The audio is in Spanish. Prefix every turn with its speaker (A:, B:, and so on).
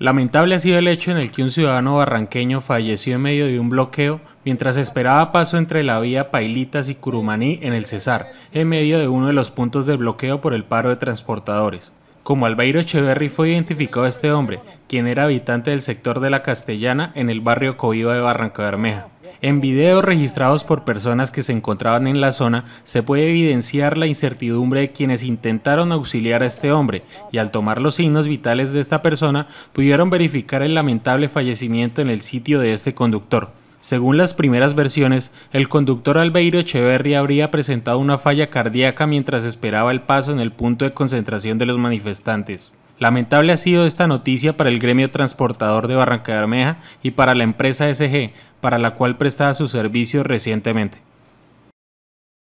A: Lamentable ha sido el hecho en el que un ciudadano barranqueño falleció en medio de un bloqueo mientras esperaba paso entre la vía Pailitas y Curumaní en el Cesar, en medio de uno de los puntos de bloqueo por el paro de transportadores. Como Albeiro Echeverry fue identificado este hombre, quien era habitante del sector de La Castellana en el barrio Coiba de Barranca en videos registrados por personas que se encontraban en la zona, se puede evidenciar la incertidumbre de quienes intentaron auxiliar a este hombre, y al tomar los signos vitales de esta persona, pudieron verificar el lamentable fallecimiento en el sitio de este conductor. Según las primeras versiones, el conductor Albeiro Echeverry habría presentado una falla cardíaca mientras esperaba el paso en el punto de concentración de los manifestantes. Lamentable ha sido esta noticia para el gremio transportador de Barrancabermeja y para la empresa SG, para la cual prestaba su servicio recientemente.